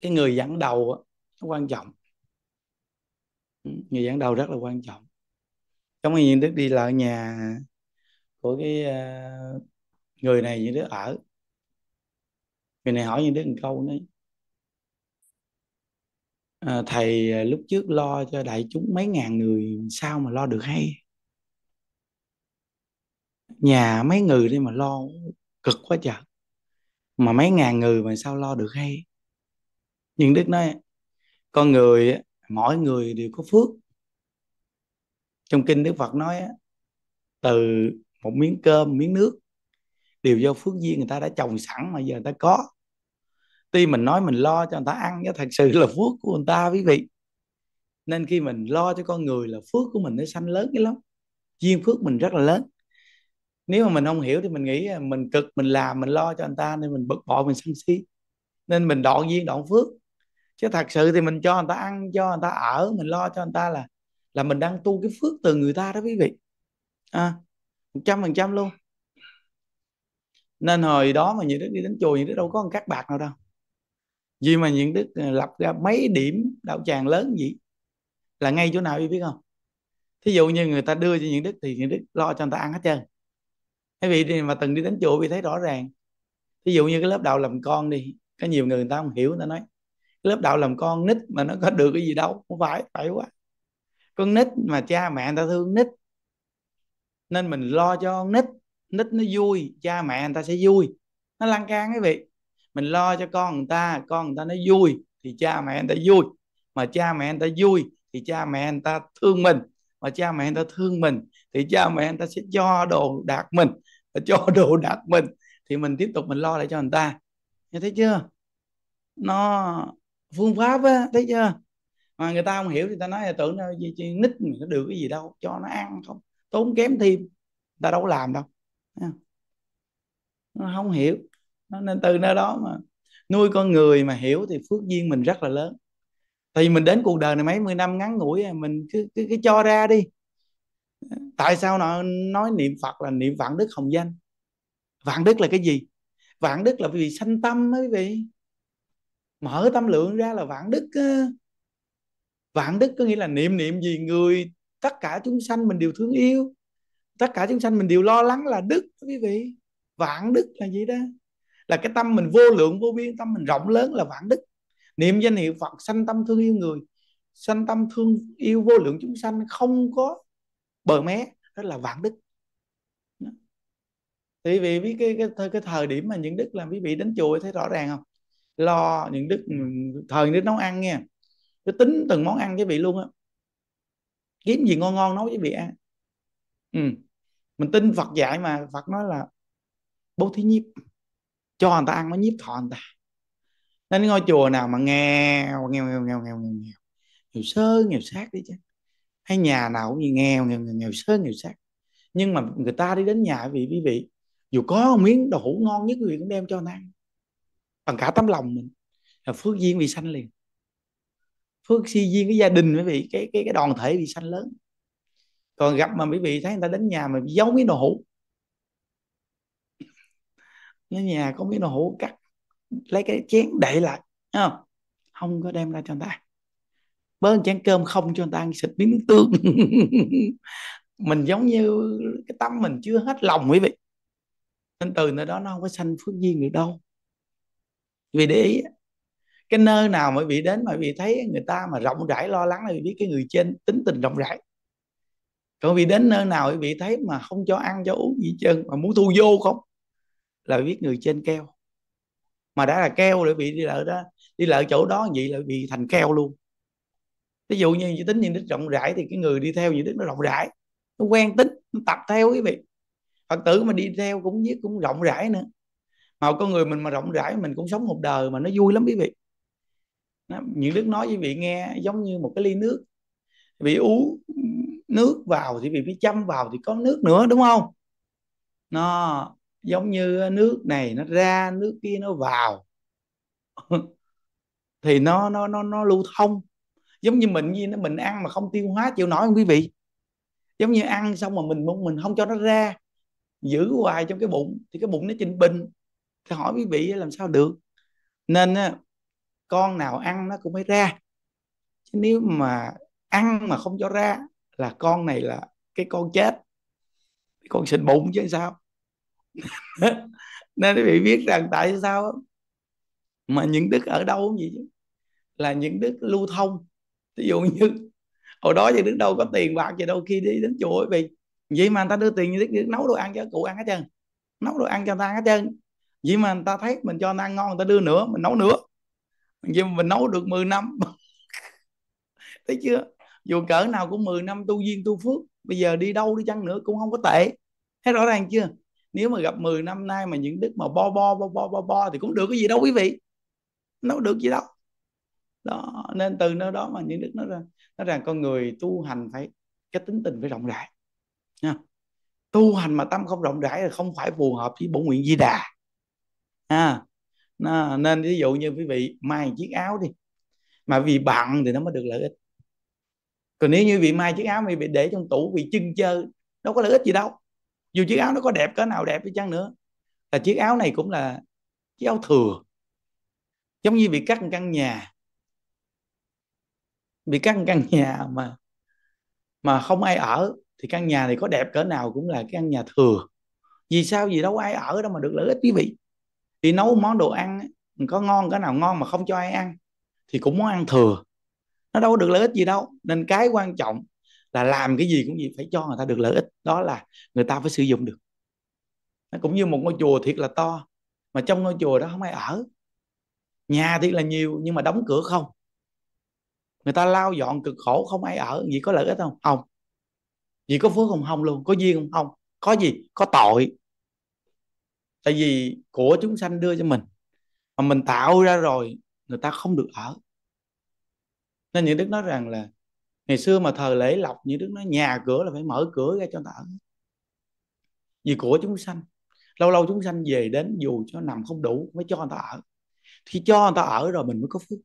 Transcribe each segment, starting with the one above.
cái người dẫn đầu nó quan trọng ừ, người dẫn đầu rất là quan trọng trong khi những đức đi lại nhà của cái ờ, người này những đứa ở người này hỏi những đứa một câu nói à, thầy ờ, lúc trước lo cho đại chúng mấy ngàn người sao mà lo được hay nhà mấy người đi mà lo cực quá trời mà mấy ngàn người mà sao lo được hay nhưng đức nói con người mỗi người đều có phước trong kinh đức phật nói từ một miếng cơm miếng nước đều do phước duyên người ta đã trồng sẵn mà giờ người ta có tuy mình nói mình lo cho người ta ăn chứ thật sự là phước của người ta quý vị nên khi mình lo cho con người là phước của mình nó sanh lớn cái lắm duyên phước mình rất là lớn nếu mà mình không hiểu thì mình nghĩ à, mình cực mình làm mình lo cho người ta nên mình bực bội mình sân si nên mình đoạn duyên đoạn phước chứ thật sự thì mình cho người ta ăn cho người ta ở mình lo cho người ta là là mình đang tu cái phước từ người ta đó quý vị à, một luôn nên hồi đó mà những đức đi đến chùa những đức đâu có một cắt bạc nào đâu vì mà những đức à, lập ra mấy điểm đạo tràng lớn gì là ngay chỗ nào biết không thí dụ như người ta đưa cho những đức thì những đức lo cho người ta ăn hết trơn cái vị mà từng đi đến chùa vì thấy rõ ràng thí dụ như cái lớp đạo làm con đi có nhiều người người ta không hiểu người ta nói lớp đạo làm con nít mà nó có được cái gì đâu không phải phải quá con nít mà cha mẹ người ta thương nít nên mình lo cho con nít nít nó vui cha mẹ người ta sẽ vui nó lan can cái vị mình lo cho con người ta con người ta nó vui thì cha mẹ người ta vui mà cha mẹ người ta vui thì cha mẹ người ta thương mình mà cha mẹ người ta thương mình thì cha mẹ người ta sẽ cho đồ đạt mình và cho đồ đạt mình thì mình tiếp tục mình lo lại cho người ta nghe thấy chưa nó phương pháp á thấy chưa mà người ta không hiểu thì ta nói là tưởng đâu nít mình có được cái gì đâu cho nó ăn không tốn kém thêm ta đâu có làm đâu nó không hiểu nên từ nơi đó mà nuôi con người mà hiểu thì phước duyên mình rất là lớn thì mình đến cuộc đời này mấy mươi năm ngắn ngủi à, mình cứ, cứ, cứ cho ra đi tại sao nó nói niệm phật là niệm vạn đức hồng danh vạn đức là cái gì vạn đức là vì sanh tâm mới vị mở tâm lượng ra là vạn đức vạn đức có nghĩa là niệm niệm gì người tất cả chúng sanh mình đều thương yêu tất cả chúng sanh mình đều lo lắng là đức quý vị vạn đức là gì đó là cái tâm mình vô lượng vô biên tâm mình rộng lớn là vạn đức niệm danh hiệu phật sanh tâm thương yêu người sanh tâm thương yêu vô lượng chúng sanh không có bờ mé đó là vạn đức thì vì biết cái, cái cái thời điểm mà những đức làm quý vị đến chùa thấy rõ ràng không lo những đức thời đức nấu ăn nha cứ tính từng món ăn với vị luôn á kiếm gì ngon ngon nấu với vị ăn ừ. mình tin Phật dạy mà Phật nói là bố thí nhiếp cho người ta ăn mới nhiếp thọ người ta nên ngôi chùa nào mà nghèo nghèo nghèo nghèo nghèo nghèo nghèo nghèo sơ nghèo sát đi chứ hay nhà nào cũng như nghèo nghèo nghèo, nghèo sơ nghèo sát nhưng mà người ta đi đến nhà vị quý vị dù có miếng đậu hũ ngon nhất quý vị cũng đem cho nó ăn bằng cả tấm lòng mình là phước duyên vì sanh liền phước si duyên cái gia đình quý vị cái cái cái đoàn thể vì sanh lớn còn gặp mà quý vị thấy người ta đến nhà mà giấu miếng đồ hũ nó nhà có miếng đồ hũ cắt lấy cái chén để lại không không có đem ra cho người ta bớt chén cơm không cho người ta ăn xịt miếng tương mình giống như cái tâm mình chưa hết lòng quý vị nên từ nơi đó nó không có sanh phước duyên được đâu vì để ý cái nơi nào mà vị đến mà vị thấy người ta mà rộng rãi lo lắng là vị biết cái người trên tính tình rộng rãi còn vị đến nơi nào vị thấy mà không cho ăn cho uống gì chân mà muốn thu vô không là biết người trên keo mà đã là keo rồi vị đi lợi đó đi lợi chỗ đó vậy là bị thành keo luôn ví dụ như chỉ tính những đức rộng rãi thì cái người đi theo những đức nó rộng rãi nó quen tính nó tập theo quý vị phật tử mà đi theo cũng viết cũng rộng rãi nữa mà con người mình mà rộng rãi mình cũng sống một đời mà nó vui lắm quý vị những đức nói với vị nghe giống như một cái ly nước vị uống nước vào thì vị phải chăm vào thì có nước nữa đúng không nó giống như nước này nó ra nước kia nó vào thì nó nó nó nó lưu thông giống như mình như nó mình ăn mà không tiêu hóa chịu nổi không quý vị giống như ăn xong mà mình mình không cho nó ra giữ hoài trong cái bụng thì cái bụng nó trình bình thì hỏi quý vị làm sao được nên con nào ăn nó cũng phải ra chứ nếu mà ăn mà không cho ra là con này là cái con chết con sinh bụng chứ sao nên quý vị biết rằng tại sao mà những đức ở đâu cũng vậy là những đức lưu thông ví dụ như hồi đó thì đức đâu có tiền bạc gì đâu khi đi đến chùa vì vậy mà người ta đưa tiền như đức nấu đồ ăn cho cụ ăn hết trơn nấu đồ ăn cho người ta hết trơn vậy mà người ta thấy mình cho người ăn ngon người ta đưa nữa mình nấu nữa vậy mà mình nấu được 10 năm thấy chưa dù cỡ nào cũng 10 năm tu duyên tu phước bây giờ đi đâu đi chăng nữa cũng không có tệ thấy rõ ràng chưa nếu mà gặp 10 năm nay mà những đức mà bo bo bo bo bo bo thì cũng được cái gì đâu quý vị Nấu được gì đâu đó nên từ nơi đó mà những đức nó ra, nó rằng con người tu hành phải cái tính tình phải rộng rãi nha tu hành mà tâm không rộng rãi là không phải phù hợp với bổn nguyện di đà à, nên ví dụ như quý vị may chiếc áo đi mà vì bận thì nó mới được lợi ích còn nếu như bị may chiếc áo bị để trong tủ vì chưng chơ đâu có lợi ích gì đâu dù chiếc áo nó có đẹp cỡ nào đẹp đi chăng nữa là chiếc áo này cũng là chiếc áo thừa giống như bị cắt một căn nhà bị cắt một căn nhà mà mà không ai ở thì căn nhà này có đẹp cỡ nào cũng là căn nhà thừa vì sao gì đâu ai ở đâu mà được lợi ích quý vị đi nấu món đồ ăn có ngon cái nào ngon mà không cho ai ăn thì cũng muốn ăn thừa nó đâu có được lợi ích gì đâu nên cái quan trọng là làm cái gì cũng gì phải cho người ta được lợi ích đó là người ta phải sử dụng được nó cũng như một ngôi chùa thiệt là to mà trong ngôi chùa đó không ai ở nhà thiệt là nhiều nhưng mà đóng cửa không người ta lao dọn cực khổ không ai ở gì có lợi ích không không gì có phước không không luôn có duyên không không có gì có tội tại vì của chúng sanh đưa cho mình mà mình tạo ra rồi người ta không được ở nên những đức nói rằng là ngày xưa mà thờ lễ lọc những đức nói nhà cửa là phải mở cửa ra cho ta ở vì của chúng sanh lâu lâu chúng sanh về đến dù cho nằm không đủ mới cho người ta ở khi cho người ta ở rồi mình mới có phước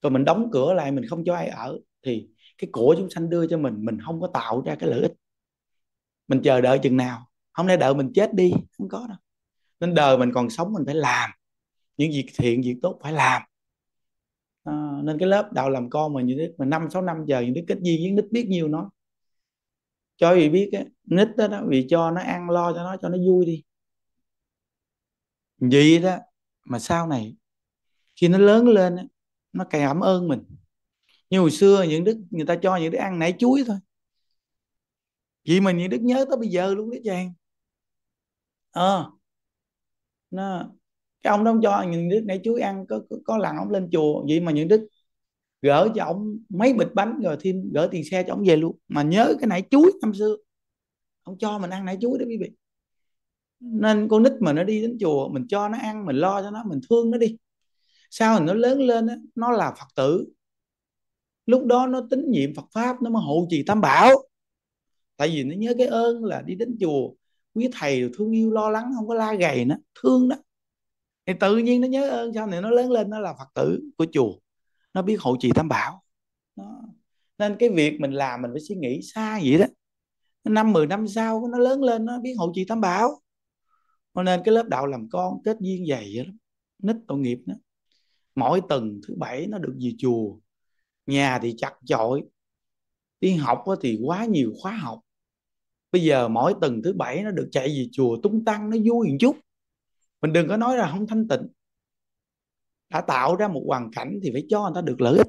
còn mình đóng cửa lại mình không cho ai ở thì cái của chúng sanh đưa cho mình mình không có tạo ra cái lợi ích mình chờ đợi chừng nào hôm nay đợi mình chết đi không có đâu nên đời mình còn sống mình phải làm những việc thiện việc tốt phải làm à, nên cái lớp đào làm con mà như thế mà năm sáu năm giờ những đứa kết duyên những đứa biết nhiều nó cho vì biết á, nít đó, đó vì cho nó ăn lo cho nó cho nó vui đi vậy đó mà sau này khi nó lớn lên á, nó càng cảm ơn mình như hồi xưa những đứa người ta cho những đứa ăn nãy chuối thôi vì mình những đứa nhớ tới bây giờ luôn đấy chàng ờ à, nó cái ông đó ông cho những đứa nãy chú ăn có, có có lần ông lên chùa vậy mà những đứa gỡ cho ông mấy bịch bánh rồi thêm gỡ tiền xe cho ông về luôn mà nhớ cái nãy chuối năm xưa ông cho mình ăn nãy chuối đó quý vị nên con nít mà nó đi đến chùa mình cho nó ăn mình lo cho nó mình thương nó đi sau nó lớn lên nó là phật tử lúc đó nó tín nhiệm phật pháp nó mới hộ trì tam bảo tại vì nó nhớ cái ơn là đi đến chùa quý thầy thương yêu lo lắng không có la gầy nữa thương đó thì tự nhiên nó nhớ ơn sau này nó lớn lên nó là phật tử của chùa nó biết hộ trì tam bảo đó. nên cái việc mình làm mình phải suy nghĩ xa vậy đó năm mười năm sau nó lớn lên nó biết hộ trì tam bảo cho nên cái lớp đạo làm con kết duyên dày vậy lắm nít tội nghiệp đó mỗi tuần thứ bảy nó được về chùa nhà thì chặt chội đi học thì quá nhiều khóa học bây giờ mỗi tuần thứ bảy nó được chạy về chùa tung tăng nó vui một chút mình đừng có nói là không thanh tịnh đã tạo ra một hoàn cảnh thì phải cho người ta được lợi ích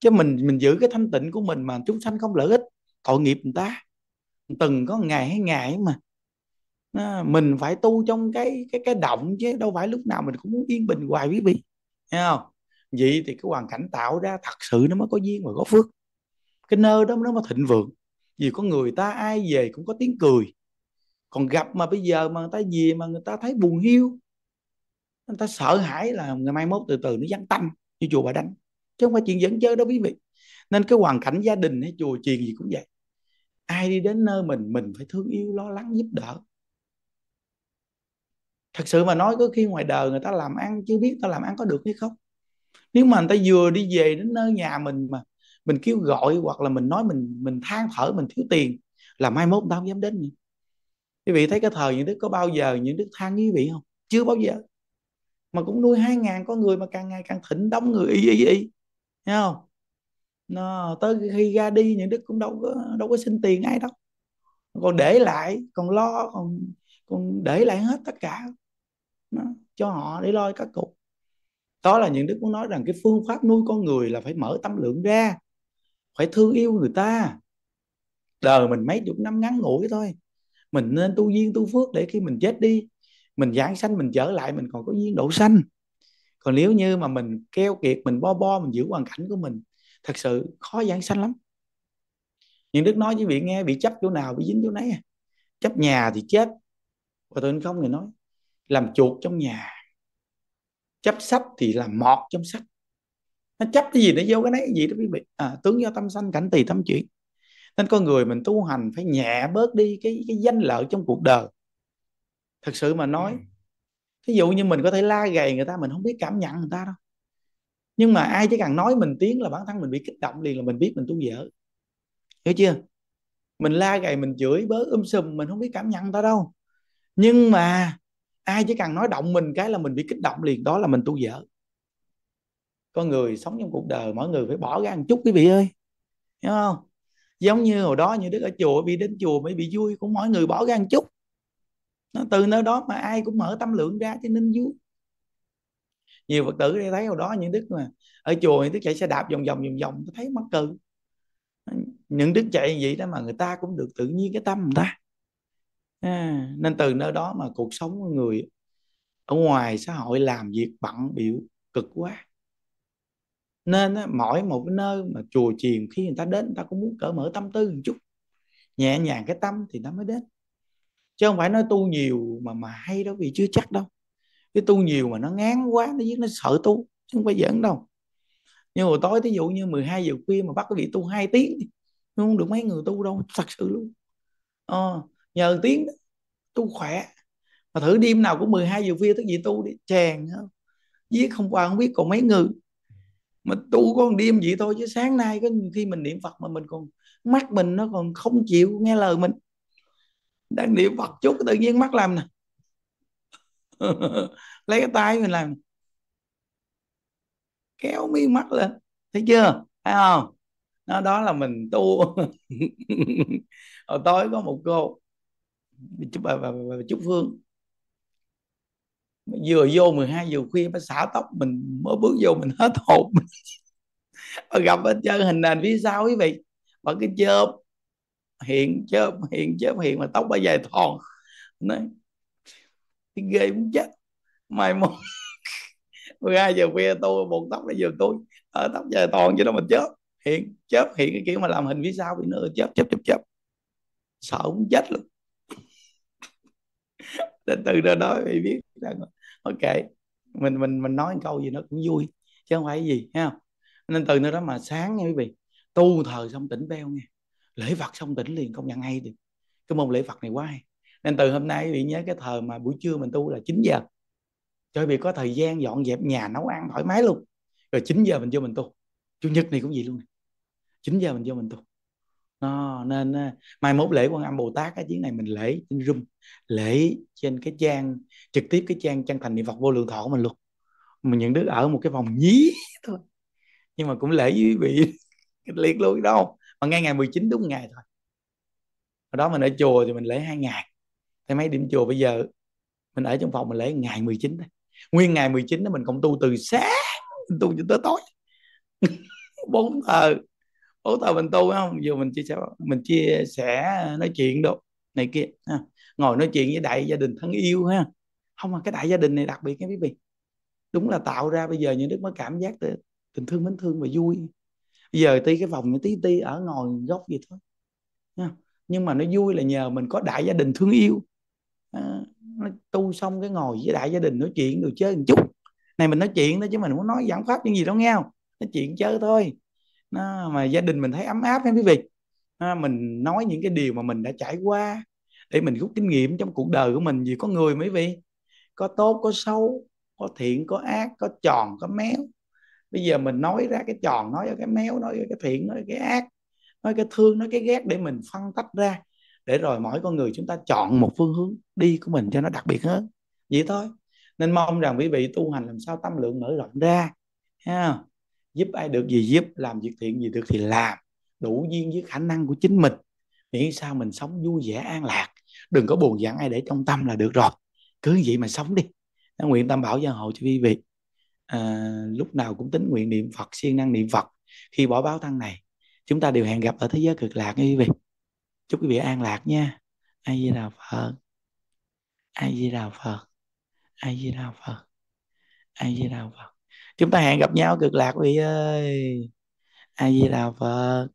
chứ mình mình giữ cái thanh tịnh của mình mà chúng sanh không lợi ích tội nghiệp người ta từng có ngày hay ngày mà mình phải tu trong cái cái cái động chứ đâu phải lúc nào mình cũng muốn yên bình hoài quý vị thấy không vậy thì cái hoàn cảnh tạo ra thật sự nó mới có duyên và có phước cái nơi đó nó mới thịnh vượng vì có người ta ai về cũng có tiếng cười còn gặp mà bây giờ mà người ta về mà người ta thấy buồn hiu người ta sợ hãi là ngày mai mốt từ từ nó giáng tâm như chùa bà đánh chứ không phải chuyện dẫn chơi đâu quý vị nên cái hoàn cảnh gia đình hay chùa chiền gì cũng vậy ai đi đến nơi mình mình phải thương yêu lo lắng giúp đỡ thật sự mà nói có khi ngoài đời người ta làm ăn chưa biết ta làm ăn có được hay không nếu mà người ta vừa đi về đến nơi nhà mình mà mình kêu gọi hoặc là mình nói mình mình than thở mình thiếu tiền là mai mốt người dám đến nữa. quý vị thấy cái thời những đức có bao giờ những đức than quý vị không chưa bao giờ mà cũng nuôi hai ngàn có người mà càng ngày càng thịnh đóng người y y y thấy không nó tới khi ra đi những đức cũng đâu có đâu có xin tiền ai đâu còn để lại còn lo còn còn để lại hết tất cả nó, cho họ để lo các cục đó là những đức muốn nói rằng cái phương pháp nuôi con người là phải mở tâm lượng ra phải thương yêu người ta đời mình mấy chục năm ngắn ngủi thôi mình nên tu duyên tu phước để khi mình chết đi mình giảng sanh mình trở lại mình còn có duyên độ sanh còn nếu như mà mình keo kiệt mình bo bo mình giữ hoàn cảnh của mình thật sự khó giảng sanh lắm nhưng đức nói với vị nghe bị chấp chỗ nào bị dính chỗ nấy à. chấp nhà thì chết và tôi không thì nói làm chuột trong nhà chấp sách thì làm mọt trong sách nó chấp cái gì nó vô cái nấy gì đó quý vị à, tướng do tâm sanh cảnh tùy tâm chuyển nên con người mình tu hành phải nhẹ bớt đi cái cái danh lợi trong cuộc đời thật sự mà nói ví ừ. dụ như mình có thể la gầy người ta mình không biết cảm nhận người ta đâu nhưng mà ai chỉ cần nói mình tiếng là bản thân mình bị kích động liền là mình biết mình tu dở hiểu chưa mình la gầy mình chửi bớ um sùm mình không biết cảm nhận người ta đâu nhưng mà ai chỉ cần nói động mình cái là mình bị kích động liền đó là mình tu dở con người sống trong cuộc đời mỗi người phải bỏ ra một chút quý vị ơi hiểu không giống như hồi đó như đức ở chùa bị đến chùa mới bị vui cũng mỗi người bỏ ra một chút nó từ nơi đó mà ai cũng mở tâm lượng ra cho nên vui nhiều phật tử đây thấy hồi đó những đức mà ở chùa những đức chạy xe đạp vòng vòng vòng vòng thấy mắc cự. những đức chạy vậy đó mà người ta cũng được tự nhiên cái tâm người ta à, nên từ nơi đó mà cuộc sống của người ở ngoài xã hội làm việc bận biểu cực quá nên á, mỗi một cái nơi mà chùa chiền khi người ta đến người ta cũng muốn cởi mở tâm tư một chút nhẹ nhàng cái tâm thì nó mới đến chứ không phải nói tu nhiều mà mà hay đâu vì chưa chắc đâu cái tu nhiều mà nó ngán quá nó giết nó sợ tu chứ không phải giỡn đâu nhưng hồi tối thí dụ như 12 giờ khuya mà bắt cái vị tu 2 tiếng thì không được mấy người tu đâu thật sự luôn ờ, nhờ tiếng đó, tu khỏe mà thử đêm nào cũng 12 giờ khuya tới vị tu đi chèn giết không qua không biết còn mấy người mà tu con đêm vậy thôi chứ sáng nay có khi mình niệm phật mà mình còn mắt mình nó còn không chịu nghe lời mình đang niệm phật chút tự nhiên mắt làm nè lấy cái tay mình làm kéo mi mắt lên thấy chưa thấy không nó đó là mình tu hồi tối có một cô chúc bà, bà, bà, bà chúc phương vừa vô 12 giờ khuya mới xả tóc mình mới bước vô mình hết hồn và gặp hết trơn hình nền phía sau quý vị và cứ chớp hiện chớp hiện chớp hiện mà tóc bà dài thòn nói cái ghê cũng chết mày mốt 12 giờ khuya tôi buộc tóc lại vừa tôi ở ờ, tóc dài thòn chứ đâu mà chớp hiện chớp hiện cái kiểu mà làm hình phía sau bị nữa chớp chớp chớp chớp sợ cũng chết luôn từ từ đó nói thì biết rằng ok mình mình mình nói câu gì nó cũng vui chứ không phải gì ha nên từ nơi đó mà sáng nha quý vị tu thờ xong tỉnh beo nghe lễ vật xong tỉnh liền công nhận hay thì cái môn lễ vật này quá hay nên từ hôm nay quý vị nhớ cái thờ mà buổi trưa mình tu là 9 giờ cho quý vị có thời gian dọn dẹp nhà nấu ăn thoải mái luôn rồi 9 giờ mình vô mình tu chủ nhật này cũng vậy luôn này. 9 giờ mình vô mình tu nó ờ, nên ờ, mai mốt lễ quan âm bồ tát cái chuyến này mình lễ trên zoom lễ trên cái trang trực tiếp cái trang chân thành niệm phật vô lượng thọ của mình luôn mình nhận đứa ở một cái vòng nhí thôi nhưng mà cũng lễ với vị liệt luôn đâu mà ngay ngày 19 đúng ngày thôi ở đó mình ở chùa thì mình lễ hai ngày thế mấy điểm chùa bây giờ mình ở trong phòng mình lễ ngày 19 thôi nguyên ngày 19 đó mình cộng tu từ sáng tu cho tới tối bốn giờ hỗ trợ mình tu không Dù mình chia sẻ mình chia sẻ nói chuyện đồ này kia ha. ngồi nói chuyện với đại gia đình thân yêu ha không mà cái đại gia đình này đặc biệt cái quý vị đúng là tạo ra bây giờ những đức mới cảm giác được tình thương mến thương và vui bây giờ tí cái vòng như tí tí ở ngồi góc gì thôi nha. nhưng mà nó vui là nhờ mình có đại gia đình thương yêu nó tu xong cái ngồi với đại gia đình nói chuyện rồi chơi một chút này mình nói chuyện đó chứ mình không nói giảng pháp những gì đâu nghe không nói chuyện chơi thôi nó mà gia đình mình thấy ấm áp nha quý vị à, mình nói những cái điều mà mình đã trải qua để mình rút kinh nghiệm trong cuộc đời của mình vì có người mấy vị có tốt có xấu có thiện có ác có tròn có méo bây giờ mình nói ra cái tròn nói ra cái méo nói ra cái thiện nói ra cái ác nói cái thương nói cái ghét để mình phân tách ra để rồi mỗi con người chúng ta chọn một phương hướng đi của mình cho nó đặc biệt hơn vậy thôi nên mong rằng quý vị tu hành làm sao tâm lượng mở rộng ra ha giúp ai được gì giúp làm việc thiện gì được thì làm đủ duyên với khả năng của chính mình miễn sao mình sống vui vẻ an lạc đừng có buồn giận ai để trong tâm là được rồi cứ vậy mà sống đi nó nguyện tam bảo gia hộ cho quý vị à, lúc nào cũng tính nguyện niệm phật siêng năng niệm phật khi bỏ báo tăng này chúng ta đều hẹn gặp ở thế giới cực lạc nha quý vị chúc quý vị an lạc nha ai di đà phật ai di đà phật ai di đà phật ai di đà phật chúng ta hẹn gặp nhau cực lạc vị ơi a di đà phật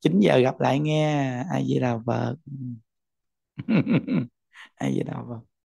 9 ừ. giờ gặp lại nghe a di đà phật ừ. a di đà phật